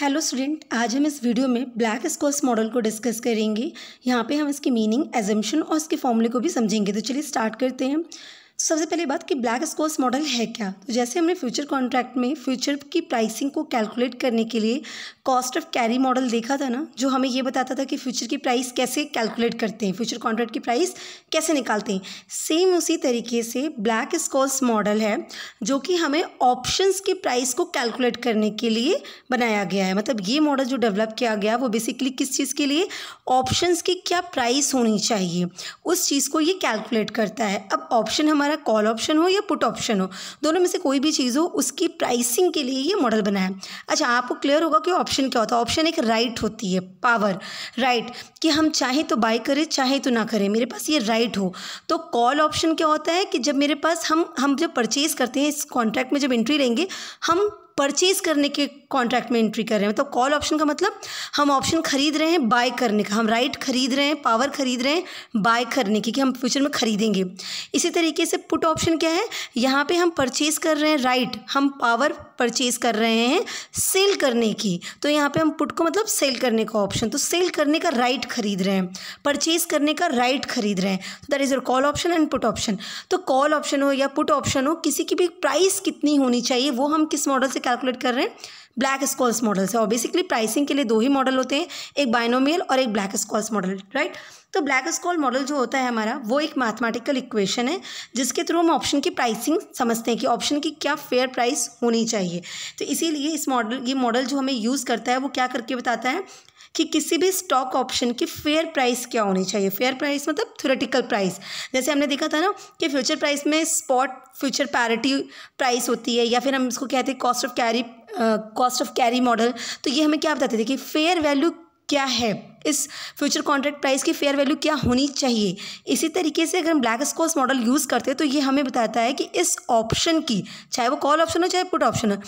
Hello student आज हम इस वीडियो में ब्लैक स्कॉस मॉडल को डिस्कस करेंगे यहाँ पे हम इसकी मीनिंग एजम्पन और इसके फॉर्मूले को भी समझेंगे तो चलिए स्टार्ट करते हैं तो सबसे पहले बात कि ब्लैक स्कोर्स मॉडल है क्या तो जैसे हमने फ्यूचर कॉन्ट्रैक्ट में फ्यूचर की प्राइसिंग को कैलकुलेट करने के लिए कॉस्ट ऑफ कैरी मॉडल देखा था ना जो हमें ये बताता था कि फ्यूचर की प्राइस कैसे कैलकुलेट करते हैं फ्यूचर कॉन्ट्रैक्ट की प्राइस कैसे निकालते हैं सेम उसी तरीके से ब्लैक स्कॉल्स मॉडल है जो कि हमें ऑप्शंस की प्राइस को कैलकुलेट करने के लिए बनाया गया है मतलब ये मॉडल जो डेवलप किया गया वो बेसिकली किस चीज़ के लिए ऑप्शन की क्या प्राइस होनी चाहिए उस चीज़ को ये कैलकुलेट करता है अब ऑप्शन हमारा कॉल ऑप्शन हो या पुट ऑप्शन हो दोनों में से कोई भी चीज़ हो उसकी प्राइसिंग के लिए ये मॉडल बनाया अच्छा आपको क्लियर होगा कि ऑप्शन ऑप्शन क्या होता है ऑप्शन एक राइट होती है पावर राइट कि हम चाहे तो बाय करें चाहे तो ना करें मेरे पास ये राइट हो तो कॉल ऑप्शन क्या होता है कि जब मेरे पास हम हम जब परचेज़ करते हैं इस कॉन्ट्रैक्ट में जब एंट्री लेंगे हम परचेज़ करने के कॉन्ट्रैक्ट में एंट्री कर रहे हैं मतलब कॉल ऑप्शन का मतलब हम ऑप्शन खरीद रहे हैं बाय करने का हम राइट खरीद रहे हैं पावर खरीद रहे हैं बाय करने की कि हम फ्यूचर में खरीदेंगे इसी तरीके से पुट ऑप्शन क्या है यहाँ पे हम परचेज कर रहे हैं राइट हम पावर परचेज कर रहे हैं सेल करने की तो यहाँ पे हम पुट को मतलब सेल करने का ऑप्शन तो सेल करने का राइट खरीद रहे हैं परचेज करने का राइट खरीद रहे हैं that is your call option and put option तो कॉल ऑप्शन तो हो या पुट ऑप्शन हो किसी की भी प्राइस कितनी होनी चाहिए वो हम किस मॉडल से कैलकुलेट कर रहे हैं ब्लैक स्कॉल्स मॉडल से और बेसिकली प्राइसिंग के लिए दो ही मॉडल होते हैं एक बाइनोमियल और एक ब्लैक स्कॉल्स मॉडल राइट तो ब्लैक स्कॉल मॉडल जो होता है हमारा वो एक मैथमेटिकल इक्वेशन है जिसके थ्रू हम ऑप्शन की प्राइसिंग समझते हैं कि ऑप्शन की क्या फेयर प्राइस होनी चाहिए तो इसीलिए इस मॉडल ये मॉडल जो हमें यूज़ करता है वो क्या करके बताता है कि किसी भी स्टॉक ऑप्शन की फेयर प्राइस क्या होनी चाहिए फेयर प्राइस मतलब थ्योरेटिकल प्राइस जैसे हमने देखा था ना कि फ्यूचर प्राइस में स्पॉट फ्यूचर पैरिटी प्राइस होती है या फिर हम इसको कहते हैं cost of carry cost of carry model तो ये हमें क्या बताते थे कि फेयर वैल्यू क्या है इस फ्यूचर कॉन्ट्रैक्ट प्राइस की फेयर वैल्यू क्या होनी चाहिए इसी तरीके से अगर हम ब्लैक स्कोस मॉडल यूज़ करते हैं तो ये हमें बताता है कि इस ऑप्शन की चाहे वो कॉल ऑप्शन हो चाहे पुट ऑप्शन हो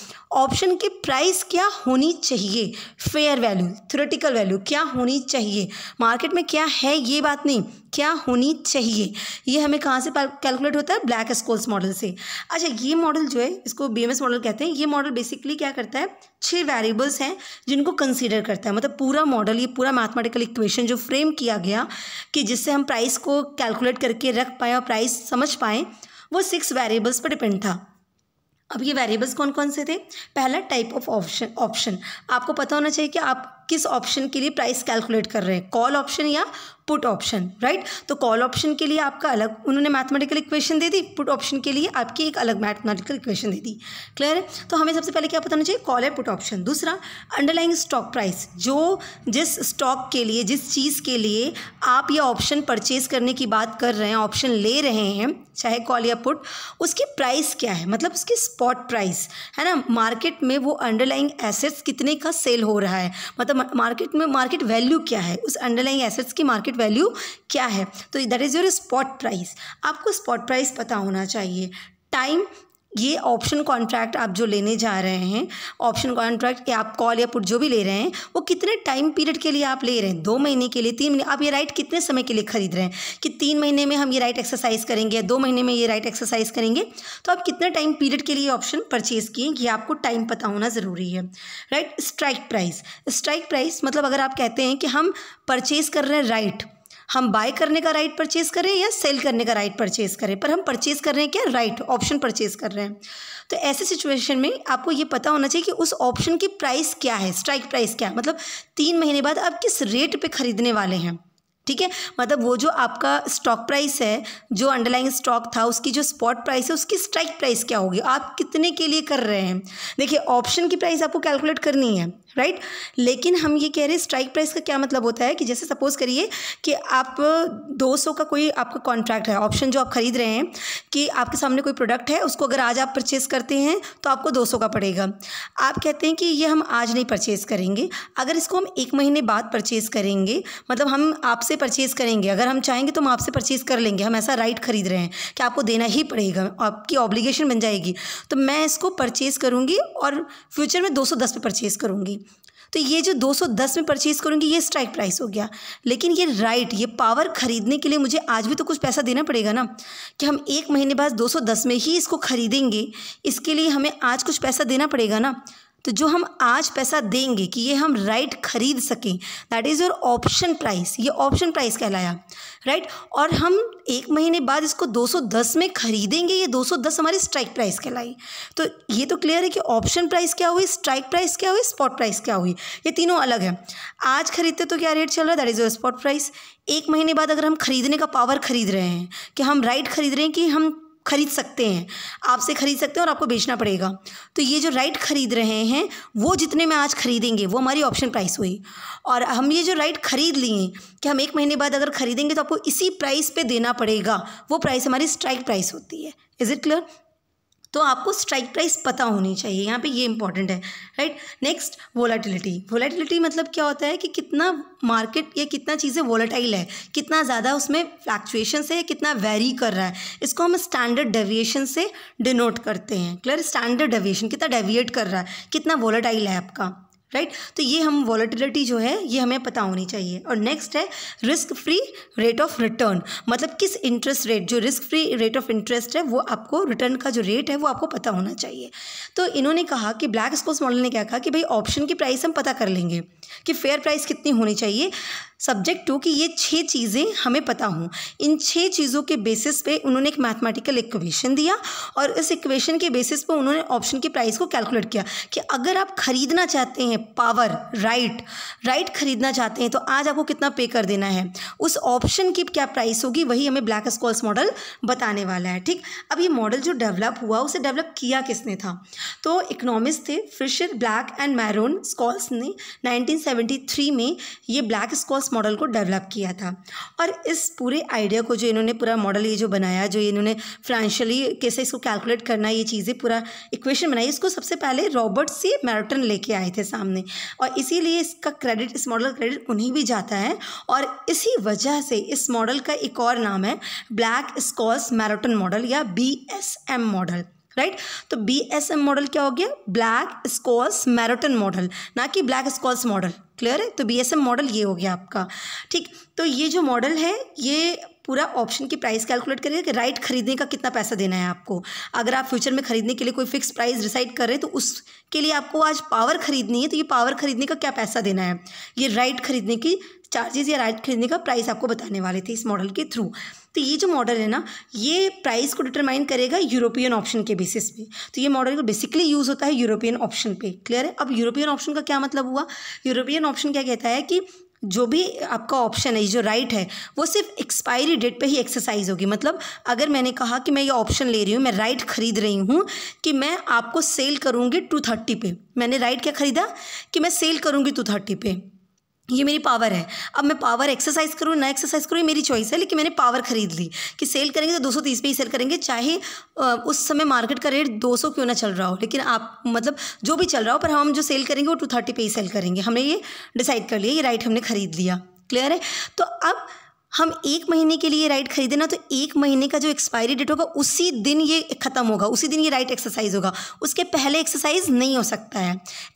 ऑप्शन की प्राइस क्या होनी चाहिए फेयर वैल्यू थ्योरेटिकल वैल्यू क्या होनी चाहिए मार्केट में क्या है ये बात नहीं क्या होनी चाहिए ये हमें कहाँ से कैलकुलेट होता है ब्लैक स्कोल्स मॉडल से अच्छा ये मॉडल जो है इसको बी मॉडल कहते हैं ये मॉडल बेसिकली क्या करता है छः वेरिएबल्स हैं जिनको कंसीडर करता है मतलब पूरा मॉडल ये पूरा मैथमेटिक मैथमेटिकल इक्वेशन जो फ्रेम किया गया कि जिससे हम प्राइस को कैलकुलेट करके रख पाएँ और प्राइस समझ पाएँ वो सिक्स वेरिएबल्स पर डिपेंड था अब ये वेरिएबल्स कौन कौन से थे पहला टाइप ऑफ ऑप्शन ऑप्शन आपको पता होना चाहिए कि आप किस ऑप्शन के लिए प्राइस कैलकुलेट कर रहे हैं कॉल ऑप्शन या पुट ऑप्शन राइट तो कॉल ऑप्शन के लिए आपका अलग उन्होंने मैथमेटिकल इक्वेशन दे दी पुट ऑप्शन के लिए आपकी एक अलग मैथमेटिकल इक्वेशन दे दी क्लियर है तो हमें सबसे पहले क्या पता होना चाहिए कॉल है पुट ऑप्शन दूसरा अंडरलाइंग स्टॉक प्राइस जो जिस स्टॉक के लिए जिस चीज़ के लिए आप यह ऑप्शन परचेज करने की बात कर रहे हैं ऑप्शन ले रहे हैं चाहे कॉल या पुट उसकी प्राइस क्या है मतलब उसकी स्पॉट प्राइस है ना मार्केट में वो अंडरलाइंग एसेट्स कितने का सेल हो रहा है मतलब मार्केट में मार्केट वैल्यू क्या है उस अंडरलाइंग एसेट्स की मार्केट वैल्यू क्या है तो that is your spot price आपको स्पॉट प्राइस पता होना चाहिए टाइम ये ऑप्शन कॉन्ट्रैक्ट आप जो लेने जा रहे हैं ऑप्शन कॉन्ट्रैक्ट या आप कॉल या पुट जो भी ले रहे हैं वो कितने टाइम पीरियड के लिए आप ले रहे हैं दो महीने के लिए तीन महीने आप ये राइट कितने समय के लिए खरीद रहे हैं कि तीन महीने में हम ये राइट एक्सरसाइज करेंगे या दो महीने में ये राइट एक्सरसाइज करेंगे तो आप कितने टाइम पीरियड के लिए ऑप्शन परचेज किए ये आपको टाइम पता होना ज़रूरी है right strike price strike price मतलब अगर आप कहते हैं कि हम परचेज कर रहे हैं राइट हम बाय करने का राइट परचेज करें या सेल करने का राइट परचेज करें पर हम परचेज कर रहे हैं क्या राइट ऑप्शन परचेज कर रहे हैं तो ऐसे सिचुएशन में आपको ये पता होना चाहिए कि उस ऑप्शन की प्राइस क्या है स्ट्राइक प्राइस क्या है मतलब तीन महीने बाद आप किस रेट पर खरीदने वाले हैं ठीक है मतलब वो जो आपका स्टॉक प्राइस है जो अंडरलाइन स्टॉक था उसकी जो स्पॉट प्राइस है उसकी स्ट्राइक प्राइस क्या होगी आप कितने के लिए कर रहे हैं देखिए ऑप्शन की प्राइस आपको कैलकुलेट करनी है राइट right? लेकिन हम ये कह रहे हैं स्ट्राइक प्राइस का क्या मतलब होता है कि जैसे सपोज़ करिए कि आप 200 का कोई आपका कॉन्ट्रैक्ट है ऑप्शन जो आप ख़रीद रहे हैं कि आपके सामने कोई प्रोडक्ट है उसको अगर आज आप परचेस करते हैं तो आपको 200 का पड़ेगा आप कहते हैं कि ये हम आज नहीं परचेज़ करेंगे अगर इसको हम एक महीने बाद परचेज़ करेंगे मतलब हम आपसे परचेज़ करेंगे अगर हम चाहेंगे तो हम आपसे परचेज़ कर लेंगे हम ऐसा राइट खरीद रहे हैं कि आपको देना ही पड़ेगा आपकी ऑब्लिगेशन बन जाएगी तो मैं इसको परचेज़ करूँगी और फ्यूचर में दो सौ पे परचेज़ करूँगी तो ये जो 210 में परचेज़ करूँगी ये स्ट्राइक प्राइस हो गया लेकिन ये राइट ये पावर ख़रीदने के लिए मुझे आज भी तो कुछ पैसा देना पड़ेगा ना कि हम एक महीने बाद 210 में ही इसको ख़रीदेंगे इसके लिए हमें आज कुछ पैसा देना पड़ेगा ना तो जो हम आज पैसा देंगे कि ये हम राइट खरीद सकें that is your option price ये ऑप्शन प्राइस कहलाया राइट और हम एक महीने बाद इसको 210 में खरीदेंगे ये 210 हमारी स्ट्राइक प्राइस कहलाई तो ये तो क्लियर है कि ऑप्शन प्राइस क्या हुई स्ट्राइक प्राइस क्या हुई स्पॉट प्राइस क्या हुई ये तीनों अलग है आज खरीदते तो क्या रेट चल रहा है that is your spot price एक महीने बाद अगर हम खरीदने का पावर खरीद रहे हैं कि हम राइट खरीद रहे हैं कि हम खरीद सकते हैं आपसे खरीद सकते हैं और आपको बेचना पड़ेगा तो ये जो राइट खरीद रहे हैं वो जितने में आज खरीदेंगे वो हमारी ऑप्शन प्राइस हुई और हम ये जो राइट खरीद लिए कि हम एक महीने बाद अगर खरीदेंगे तो आपको इसी प्राइस पे देना पड़ेगा वो प्राइस हमारी स्ट्राइक प्राइस होती है इज़ इट क्लियर तो आपको स्ट्राइक प्राइस पता होनी चाहिए यहाँ पे ये इंपॉर्टेंट है राइट नेक्स्ट वोलाटिलिटी वोलाटिलिटी मतलब क्या होता है कि कितना मार्केट या कितना चीज़ें वोलाटाइल है कितना ज़्यादा उसमें फ्लैक्चुएशन है कितना वेरी कर रहा है इसको हम स्टैंडर्ड डेविएशन से डिनोट करते हैं क्लियर स्टैंडर्ड डेविएशन कितना डेविएट कर रहा है कितना वोलाटाइल है आपका राइट तो ये हम वॉलेटिलिटी जो है ये हमें पता होनी चाहिए और नेक्स्ट है risk free rate of return मतलब किस इंटरेस्ट रेट जो risk free rate of interest है वो आपको रिटर्न का जो रेट है वो आपको पता होना चाहिए तो इन्होंने कहा कि ब्लैक स्कोस मॉडल ने क्या कहा कि भाई ऑप्शन की प्राइस हम पता कर लेंगे कि फेयर प्राइस कितनी होनी चाहिए सब्जेक्ट टू कि ये छः चीज़ें हमें पता हों इन छः चीज़ों के बेसिस पे उन्होंने एक मैथमेटिकल इक्वेशन दिया और इस इक्वेशन के बेसिस पे उन्होंने ऑप्शन की प्राइस को कैलकुलेट किया कि अगर आप ख़रीदना चाहते हैं पावर राइट राइट खरीदना चाहते हैं तो आज आपको कितना पे कर देना है उस ऑप्शन की क्या प्राइस होगी वही हमें ब्लैक स्कॉल्स मॉडल बताने वाला है ठीक अब ये मॉडल जो डेवलप हुआ उसे डेवलप किया किसने था तो इकोनॉमिक्स थे Fischer Black and Myron Scholes ने नाइनटीन में ये ब्लैक स्कॉल्स मॉडल को डेवलप किया था और इस पूरे आइडिया को जो इन्होंने पूरा मॉडल ये जो बनाया जो इन्होंने फाइनेंशियली कैसे इसको कैलकुलेट करना ये चीज़ें पूरा इक्वेशन बनाई इसको सबसे पहले रॉबर्ट सी मैरटन लेके आए थे सामने हमने और इसीलिए इसका क्रेडिट इस मॉडल का क्रेडिट उन्हीं भी जाता है और इसी वजह से इस मॉडल का एक और नाम है ब्लैक स्कॉस मैराटन मॉडल या B S M model right तो बी एस एम मॉडल क्या हो गया ब्लैक स्कॉस मैराटन मॉडल ना कि ब्लैक स्कॉल्स मॉडल क्लियर है तो बी एस एम मॉडल ये हो गया आपका ठीक तो ये जो मॉडल है ये पूरा ऑप्शन की प्राइस कैलकुलेट करिएगा कि राइट खरीदने का कितना पैसा देना है आपको अगर आप फ्यूचर में खरीदने के लिए कोई फिक्स प्राइस डिसाइड कर रहे हैं तो उसके लिए आपको आज पावर खरीदनी है तो ये पावर खरीदने का क्या पैसा देना है ये राइट खरीदने की चार्जेस या राइट खरीदने का प्राइस आपको बताने वाले थे इस मॉडल के थ्रू तो ये जो मॉडल है ना ये प्राइस को डिटरमाइन करेगा यूरोपियन ऑप्शन के बेसिस पे तो ये मॉडल बेसिकली यूज़ होता है यूरोपियन ऑप्शन पे क्लियर है अब यूरोपियन ऑप्शन का क्या मतलब हुआ यूरोपियन ऑप्शन क्या कहता है कि जो भी आपका ऑप्शन है जो राइट है वो सिर्फ एक्सपायरी डेट पे ही एक्सरसाइज होगी मतलब अगर मैंने कहा कि मैं ये ऑप्शन ले रही हूँ मैं राइट खरीद रही हूँ कि मैं आपको सेल करूँगी टू थर्टी पे मैंने राइट क्या खरीदा कि मैं सेल करूँगी टू थर्टी पे ये मेरी पावर है अब मैं पावर एक्सरसाइज करूँ ना एक्सरसाइज करूँ ये मेरी चॉइस है लेकिन मैंने पावर खरीद ली कि सेल करेंगे तो 230 पे ही सेल करेंगे चाहे उस समय मार्केट का रेट 200 क्यों ना चल रहा हो लेकिन आप मतलब जो भी चल रहा हो पर हम जो सेल करेंगे वो 230 पे ही सेल करेंगे हमने ये डिसाइड कर लिया ये राइट हमने खरीद लिया क्लियर है तो अब हम एक महीने के लिए राइट खरीदे ना तो एक महीने का जो एक्सपायरी डेट होगा उसी दिन ये ख़त्म होगा उसी दिन ये राइट एक्सरसाइज होगा उसके पहले एक्सरसाइज नहीं हो सकता है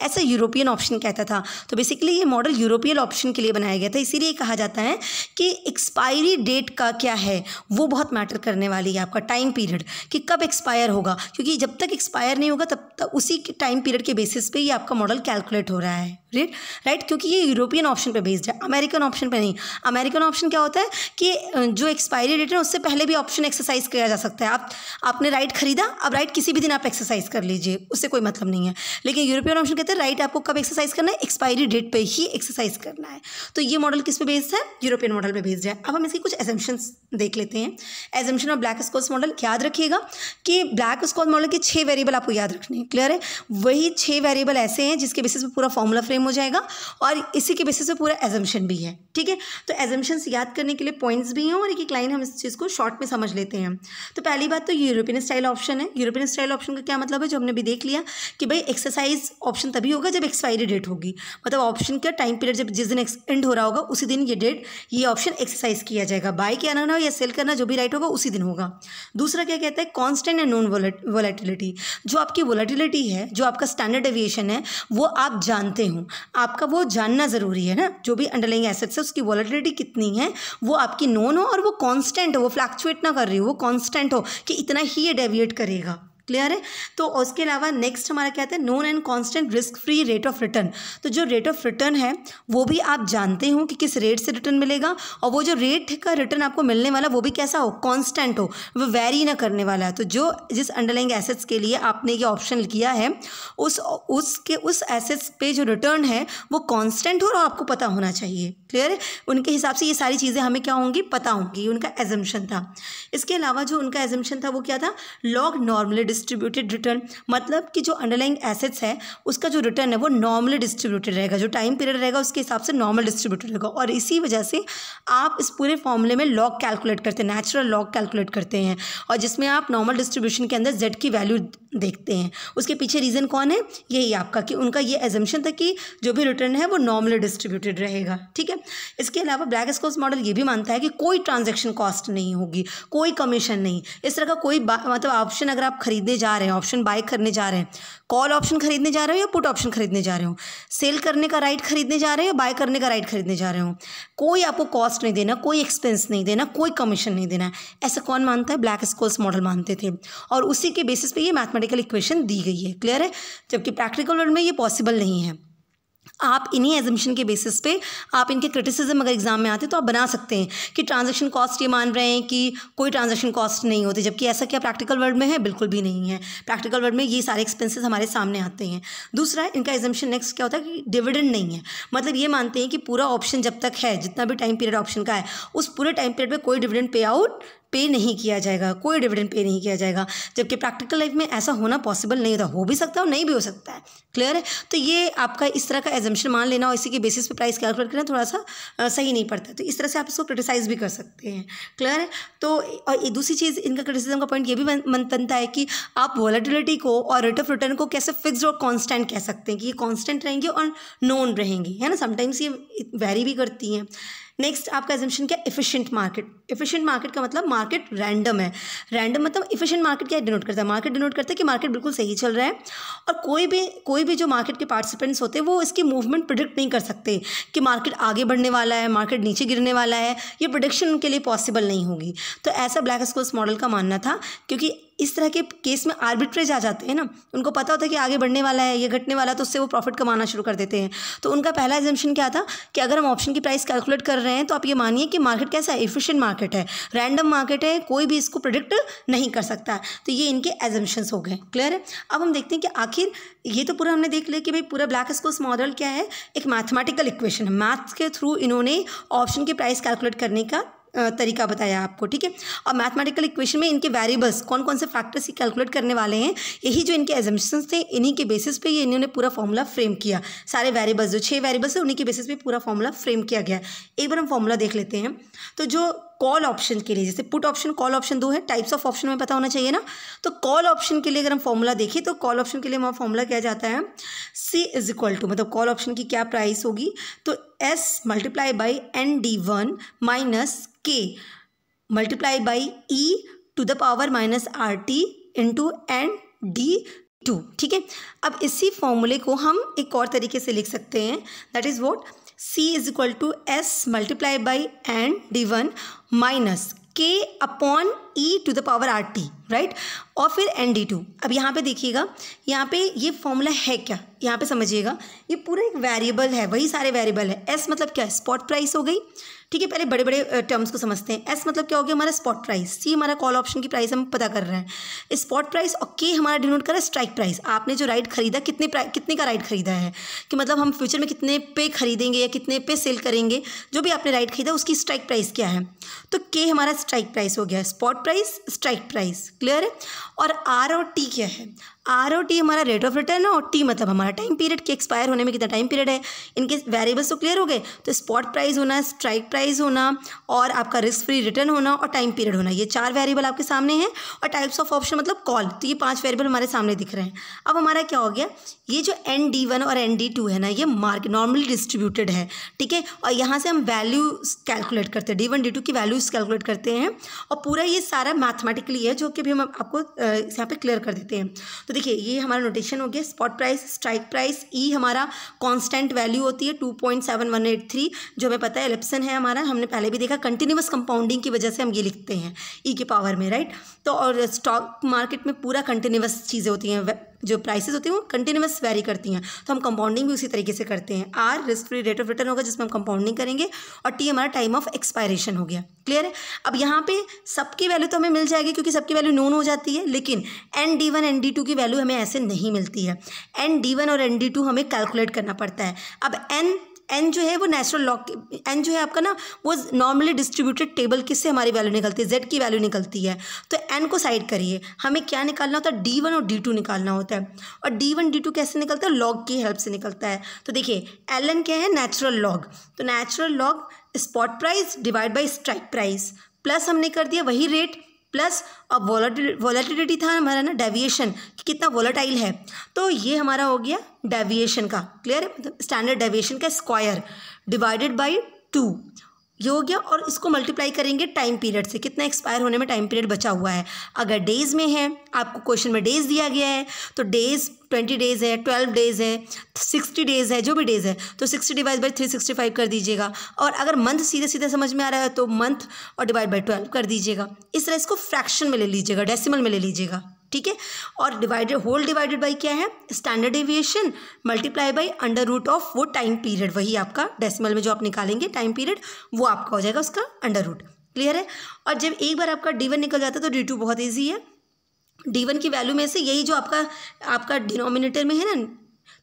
ऐसा यूरोपियन ऑप्शन कहता था तो बेसिकली ये मॉडल यूरोपियन ऑप्शन के लिए बनाया गया था इसीलिए कहा जाता है कि एक्सपायरी डेट का क्या है वो बहुत मैटर करने वाली है आपका टाइम पीरियड कि कब एक्सपायर होगा क्योंकि जब तक एक्सपायर नहीं होगा तब तक उसी टाइम पीरियड के बेसिस पे ही आपका मॉडल कैलकुलेट हो रहा है राइट राइट क्योंकि ये यूरोपियन ऑप्शन पे बेस्ड है अमेरिकन ऑप्शन पे नहीं अमेरिकन ऑप्शन क्या होता है है कि जो एक्सपायरी डेट है उससे पहले भी ऑप्शन एक्सरसाइज किया जा सकता है आप आपने राइट खरीदा अब राइट किसी भी दिन आप एक्सरसाइज कर लीजिए उससे कोई मतलब नहीं है लेकिन यूरोपियन ऑप्शन कहते हैं राइट आपको कब एक्सरसाइज करना है एक्सपायरी डेट पर ही एक्सरसाइज करना है तो ये मॉडल किस पे बेस्ड है यूरोपियन मॉडल पर बेस्ड है अब हम इसकी कुछ एजम्पन्स देख लेते हैं assumption of Black Scholes model याद रखिएगा कि ब्लैक स्कॉल मॉडल के छः वेरिएबल आपको याद रखने हैं क्लियर है वही छः वेरिएबल ऐसे हैं जिसके बेसिस पे पूरा फॉर्मूला फ्रेम हो जाएगा और इसी के बेसिस पे पूरा एजम्पन भी है ठीक है तो एजम्पन्स याद करने करने के लिए पॉइंट्स भी हैं और एक एक लाइन हम इस चीज़ को शॉर्ट में समझ लेते हैं तो पहली बात तो यूरोपियन स्टाइल ऑप्शन है यूरोपियन स्टाइल ऑप्शन का क्या मतलब है जो हमने भी देख लिया कि भाई एक्सरसाइज ऑप्शन तभी होगा जब एक्सपायरी डेट होगी मतलब ऑप्शन का टाइम पीरियड जब जिस दिन एंड हो रहा होगा उसी दिन ये डेट ये ऑप्शन एक्सरसाइज किया जाएगा बाय किया ना या सेल करना जो भी राइट होगा उसी दिन होगा दूसरा क्या कहता है कॉन्स्टेंट एंड नॉन वोलेटिलिटी जो आपकी वोलेटिलिटी है जो आपका स्टैंडर्ड एविएशन है वो आप जानते हो आपका वो जानना ज़रूरी है ना जो भी अंडरलाइंग एसेट्स है उसकी वॉलेटिलिटी कितनी है वो आपकी नोन हो और वो कांस्टेंट हो वो फ्लैक्चुएट ना कर रही हो वो कांस्टेंट हो कि इतना ही ये डेविएट करेगा क्लियर है तो उसके अलावा नेक्स्ट हमारा क्या है known and constant risk free rate of return तो जो रेट ऑफ रिटर्न है वो भी आप जानते हो कि किस रेट से रिटर्न मिलेगा और वो जो रेट का रिटर्न आपको मिलने वाला वो भी कैसा हो कांस्टेंट हो वो वेरी ना करने वाला है तो जो जिस अंडरलाइंग एसेट्स के लिए आपने ये ऑप्शन किया है उस उसके उस एसेट्स पे जो रिटर्न है वो कॉन्स्टेंट हो और आपको पता होना चाहिए क्लियर है उनके हिसाब से ये सारी चीज़ें हमें क्या होंगी पता होंगी उनका एजम्पन था इसके अलावा जो उनका एजम्पन था वो क्या था लॉग नॉर्मली डिस्ट्रीब्यूटेड रिटर्न मतलब कि जो अंडरलाइंग एसेट्स है उसका जो रिटर्न है वो नॉर्मली डिस्ट्रीब्यूटेड रहेगा जो टाइम पीरियड रहेगा उसके हिसाब से नॉर्मल डिस्ट्रीब्यूटेड रहेगा और इसी वजह से आप इस पूरे फॉर्मूले में लॉग कैलकुलेट करते हैं नेचुरल लॉग कैलकुलेट करते हैं और जिसमें आप नॉर्मल डिस्ट्रीब्यूशन के अंदर जेड की वैल्यू देखते हैं उसके पीछे रीज़न कौन है यही आपका कि उनका ये एजम्पन था कि जो भी रिटर्न है वो नॉर्मली डिस्ट्रीब्यूटेड रहेगा ठीक है इसके अलावा ब्लैक स्कोर्स मॉडल ये भी मानता है कि कोई ट्रांजेक्शन कॉस्ट नहीं होगी कोई कमीशन नहीं इस तरह का कोई मतलब ऑप्शन अगर आप खरीदने जा रहे हैं ऑप्शन बाय करने जा रहे हैं कॉल ऑप्शन खरीदने जा रहे हो या पुट ऑप्शन खरीदने जा रहे हो सेल करने का राइट खरीदने जा रहे हो या बाय करने का राइट खरीदने जा रहे हो कोई आपको कॉस्ट नहीं देना कोई एक्सपेंस नहीं देना कोई कमीशन नहीं देना ऐसा कौन मानता है ब्लैक स्कोस मॉडल मानते थे और उसी के बेसिस पे ये मैथमेटिक मैथमेटिकल इक्वेशन दी गई है क्लियर है जबकि प्रैक्टिकल वर्ल्ड में ये पॉसिबल नहीं है आप इन्हीं एजम्पन के बेसिस पे आप इनके क्रिटिसिज्म अगर एग्जाम में आते तो आप बना सकते हैं कि ट्रांजैक्शन कॉस्ट ये मान रहे हैं कि कोई ट्रांजैक्शन कॉस्ट नहीं होती जबकि ऐसा क्या प्रैक्टिकल वर्ल्ड में है बिल्कुल भी नहीं है प्रैक्टिकल वर्ल्ड में ये सारे एक्सपेंसेस हमारे सामने आते हैं दूसरा इनका एजम्पन नेक्स्ट क्या होता है कि डिविडेंड नहीं है मतलब ये मानते हैं कि पूरा ऑप्शन जब तक है जितना भी टाइम पीरियड ऑप्शन का है उस पूरे टाइम पीरियड में कोई डिविडेंड पे आउट पे नहीं किया जाएगा कोई डिविडेंड पे नहीं किया जाएगा जबकि प्रैक्टिकल लाइफ में ऐसा होना पॉसिबल नहीं होता हो भी सकता है और नहीं भी हो सकता है क्लियर है तो ये आपका इस तरह का एजम्पन मान लेना और इसी के बेसिस पे प्राइस कैलकुलेट करना थोड़ा सा सही नहीं पड़ता तो इस तरह से आप इसको क्रिटिसाइज़ भी कर सकते हैं क्लियर है तो और दूसरी चीज़ इनका क्रिटिसिजम का पॉइंट ये भी बनता है कि आप वॉलेटिलिटी को और रेट ऑफ रिटर्न को कैसे फिक्स और कॉन्स्टेंट कह सकते हैं कि ये कॉन्स्टेंट रहेंगे और नॉन रहेंगे है ना समटाइम्स ये वेरी भी करती हैं नेक्स्ट आपका एजम्पन क्या इफिशियंट मार्केट इफिशियंट मार्केट का मतलब मार्केट रैंडम है रैंडम मतलब इफिशियंट मार्केट क्या डिनोट करता है मार्केट डिनोट करता है कि मार्केट बिल्कुल सही चल रहा है और कोई भी कोई भी जो मार्केट के पार्टिसिपेंट्स होते हैं वो इसकी मूवमेंट प्रिडिक्ट नहीं कर सकते कि मार्केट आगे बढ़ने वाला है मार्केट नीचे गिरने वाला है ये प्रोडिक्शन उनके लिए पॉसिबल नहीं होगी तो ऐसा ब्लैक स्कोर्स मॉडल का मानना था क्योंकि इस तरह के केस में आर्बिट्रेज आ जाते हैं ना उनको पता होता है कि आगे बढ़ने वाला है या घटने वाला है तो उससे वो प्रॉफिट कमाना शुरू कर देते हैं तो उनका पहला एजेंशन क्या था कि अगर हम ऑप्शन की प्राइस कैलकुलेट कर रहे हैं तो आप ये मानिए कि मार्केट कैसा है मार्केट है रैंडम मार्केट है कोई भी इसको प्रोडिक्ट नहीं कर सकता तो ये इनके एजम्पन्स हो गए क्लियर है अब हम देखते हैं कि आखिर ये तो पूरा हमने देख लिया कि भाई पूरा ब्लैक स्कोस मॉडल क्या है एक मैथमेटिकल इक्वेशन है मैथ्स के थ्रू इन्होंने ऑप्शन की प्राइस कैलकुलेट करने का तरीका बताया आपको ठीक है और मैथमेटिकल इक्वेशन में इनके वेरिएबल्स कौन कौन से फैक्टर्स ये कैलकुलेट करने वाले हैं यही जो इनके एजम्पन्स थे इन्हीं के बेसिस पे ये इन्होंने पूरा फॉर्मूला फ्रेम किया सारे वेरिएबल्स जो छः वेरिएबल्स है उन्हीं के बेसिस पे पूरा फॉर्मूला फ्रेम किया गया एक बार हम फॉर्मूला देख लेते हैं तो जो कॉल ऑप्शन के लिए जैसे पुट ऑप्शन कॉल ऑप्शन दो है टाइप्स ऑफ ऑप्शन में पता होना चाहिए ना तो कॉल ऑप्शन के लिए अगर हम फॉर्मूला देखें तो कॉल ऑप्शन के लिए हमारा फॉर्मूला क्या जाता है सी इज इक्वल टू मतलब कॉल ऑप्शन की क्या प्राइस होगी तो S multiply by N D one minus K multiply by e to the power minus R T into N D two ठीक है अब इसी फॉर्मूले को हम एक और तरीके से लिख सकते हैं that is what C is equal to S multiplied by N D1 minus K upon e to the power R T right और फिर एन डी टू अब यहाँ पे देखिएगा यहाँ पे ये फॉर्मूला है क्या यहाँ पे समझिएगा ये पूरा एक वेरिएबल है वही सारे वेरिएबल है एस मतलब क्या है स्पॉट प्राइस हो गई ठीक है पहले बड़े बड़े टर्म्स को समझते हैं एस मतलब क्या हो गया हमारा स्पॉट प्राइस सी हमारा कॉल ऑप्शन की प्राइस हम पता कर रहे हैं स्पॉट प्राइस और के हमारा डिनोट कर रहा है स्ट्राइक प्राइस आपने जो राइट खरीदा कितने कितने का राइट खरीदा है कि मतलब हम फ्यूचर में कितने पे खरीदेंगे या कितने पे सेल करेंगे जो भी आपने राइट खरीदा उसकी स्ट्राइक प्राइस क्या है तो के हमारा स्ट्राइक प्राइस हो गया spot price strike price clear है और आर और टी क्या है आर और टी हमारा रेट ऑफ रिटर्न है और टी मतलब हमारा टाइम पीरियड कि एक्सपायर होने में कितना टाइम पीरियड है इनके वेरिएबल्स तो क्लियर हो गए तो स्पॉट प्राइस होना स्ट्राइक प्राइस होना और आपका रिस्क फ्री रिटर्न होना और टाइम पीरियड होना ये चार वेरिएबल आपके सामने हैं और टाइप्स ऑफ ऑप्शन मतलब कॉल तो ये पाँच वेरिएबल हमारे सामने दिख रहे हैं अब हमारा क्या हो गया ये जो एन डी वन और एन डी टू है ना ये मार्केट नॉर्मली डिस्ट्रीब्यूटेड है ठीक है और यहाँ से हम वैल्यू कैलकुलेट करते हैं डी वन डी टू की वैल्यूज कैलकुलेट करते हैं और पूरा ये सारा मैथमेटिकली है जो कि भी हम आपको यहाँ पे क्लियर कर देते हैं तो देखिए ये हमारा नोटेशन हो गया spot price strike price e हमारा कांस्टेंट वैल्यू होती है two point seven one eight three जो हमें पता है एलिप्सन है हमारा हमने पहले भी देखा कंटिन्यूस कंपाउंडिंग की वजह से हम ये लिखते हैं ई e के पावर में राइट तो और स्टॉक मार्केट में पूरा कंटिन्यूस चीज़ें होती हैं जो प्राइसेस होती हैं वो कंटिन्यूस वेरी करती हैं तो हम कंपाउंडिंग भी उसी तरीके से करते हैं R risk free rate of return होगा जिसमें हम कंपाउंडिंग करेंगे और टी हमारा टाइम ऑफ एक्सपायरेशन हो गया क्लियर है अब यहाँ पे सबकी वैल्यू तो हमें मिल जाएगी क्योंकि सबकी वैल्यू नोन हो जाती है लेकिन N D one N D two की वैल्यू हमें ऐसे नहीं मिलती है एन डी वन और एन डी टू हमें कैलकुलेट करना पड़ता है अब एन एन जो है वो नेचुरल लॉग एन जो है आपका ना वो नॉर्मली डिस्ट्रीब्यूटेड टेबल किससे हमारी वैल्यू निकलती है जेड की वैल्यू निकलती है तो एन को साइड करिए हमें क्या निकालना होता है डी वन और डी टू निकालना होता है और डी वन डी टू कैसे निकलता है लॉग की हेल्प से निकलता है तो देखिए एल एन क्या है नेचुरल लॉग तो natural log spot price divide by strike price plus हमने कर दिया वही रेट प्लस अब वॉलेटिलिटी था हमारा ना डेविएशन कि कितना वॉलेटाइल है तो ये हमारा हो गया डेविएशन का क्लियर है मतलब स्टैंडर्ड डेविएशन का स्क्वायर डिवाइडेड बाई टू ये हो गया और इसको मल्टीप्लाई करेंगे टाइम पीरियड से कितना एक्सपायर होने में टाइम पीरियड बचा हुआ है अगर डेज़ में है आपको क्वेश्चन में डेज़ दिया गया है तो डेज़ ट्वेंटी डेज़ है ट्वेल्व डेज़ है सिक्सटी डेज़ है जो भी डेज़ है तो sixty divide by three sixty five कर दीजिएगा और अगर मंथ सीधे सीधे समझ में आ रहा है तो मंथ और डिवाइड बाई ट्वेल्व कर दीजिएगा इस तरह इसको फ्रैक्शन में ले लीजिएगा डेसिमल में ले लीजिएगा ठीक है और डिवाइडेड होल डिवाइडेड बाई क्या है standard deviation multiply by under root of वो टाइम पीरियड वही आपका डेसिमल में जो आप निकालेंगे टाइम पीरियड वो आपका हो जाएगा उसका अंडर रूट क्लियर है और जब एक बार आपका डी निकल जाता है तो डी टू बहुत ईजी है डी की वैल्यू में से यही जो आपका आपका डिनोमिनेटर में है ना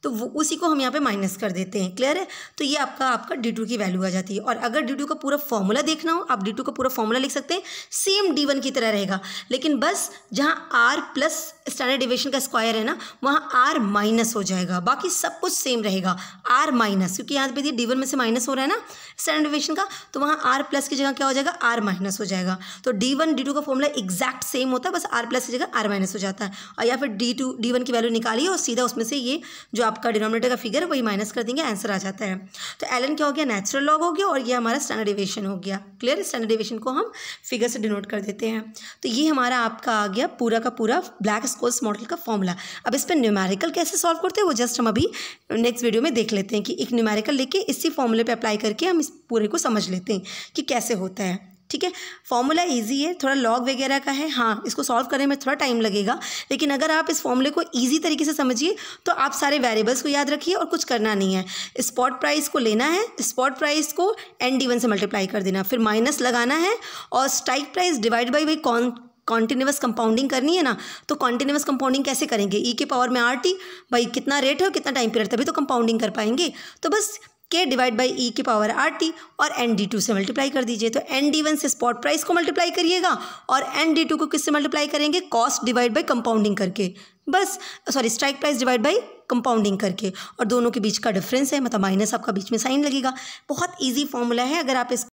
तो वो उसी को हम यहाँ पे माइनस कर देते हैं क्लियर है तो ये आपका आपका डी टू की वैल्यू आ जाती है और अगर डी टू का पूरा फॉर्मूला देखना हो आप डी टू का पूरा फॉर्मूला लिख सकते हैं सेम डी वन की तरह रहेगा लेकिन बस जहाँ आर प्लस स्टैंडर्ड डिविएशन का स्क्वायर है ना वहाँ आर माइनस हो जाएगा बाकी सब कुछ सेम रहेगा आर माइनस क्योंकि यहाँ पे डी वन में से माइनस हो रहा है ना स्टैंडर्ड डिविएशन का तो वहाँ आर प्लस की जगह क्या हो जाएगा आर माइनस हो जाएगा तो डी वन डी टू का फॉर्मूला एग्जैक्ट सेम होता है बस आर प्लस की जगह आर माइनस हो जाता है और या फिर डी टू डी वन की वैल्यू निकालिए और सीधा उसमें से ये जो आपका डिनोमिनेटर का फिगर है वही माइनस कर देंगे आंसर आ जाता है तो एल क्या हो गया नेचुरल लॉग हो गया और ये हमारा स्टैंडर्ड डिविएशन हो गया क्लियर स्टैंडर्ड डिविएशन को हम फिगर से डिनोट कर देते हैं तो ये हमारा आपका आ गया पूरा का पूरा ब्लैक स्कोर्स मॉडल का फॉर्मूला अब इस पर न्यूमेरिकल कैसे सॉल्व करते हैं वो जस्ट हम अभी नेक्स्ट वीडियो में देख लेते हैं कि एक न्यूमेरिकल लेके इसी फॉर्मूले पर अप्लाई करके हम इस पूरे को समझ लेते हैं कि कैसे होता है ठीक है फॉर्मूला ईजी है थोड़ा लॉग वगैरह का है हाँ इसको सॉल्व करने में थोड़ा टाइम लगेगा लेकिन अगर आप इस फॉर्मूले को ईजी तरीके से समझिए तो आप सारे वेरिएबल्स को याद रखिए और कुछ करना नहीं है स्पॉट प्राइस को लेना है स्पॉट प्राइस को एन डी वन से मल्टीप्लाई कर देना फिर माइनस लगाना है और strike price divide by by कौन कॉन्टीन्यूस कंपाउंडिंग करनी है ना तो कॉन्टीन्यूस कंपाउंडिंग कैसे करेंगे ई e के पावर में आर टी भाई कितना रेट है और कितना टाइम पीरियड तभी तो कंपाउंडिंग कर पाएंगे तो बस के डिवाइड बाई ई की पावर आर टी और एन डी टू से मल्टीप्लाई कर दीजिए तो एन डी वन से स्पॉट प्राइस को मल्टीप्लाई करिएगा और एन डी टू को किससे मल्टीप्लाई करेंगे कॉस्ट डिवाइड बाई कंपाउंडिंग करके बस sorry strike price divide by compounding करके और दोनों के बीच का डिफरेंस है मतलब माइनस आपका बीच में साइन लगेगा बहुत ईजी फॉर्मूला है अगर आप इस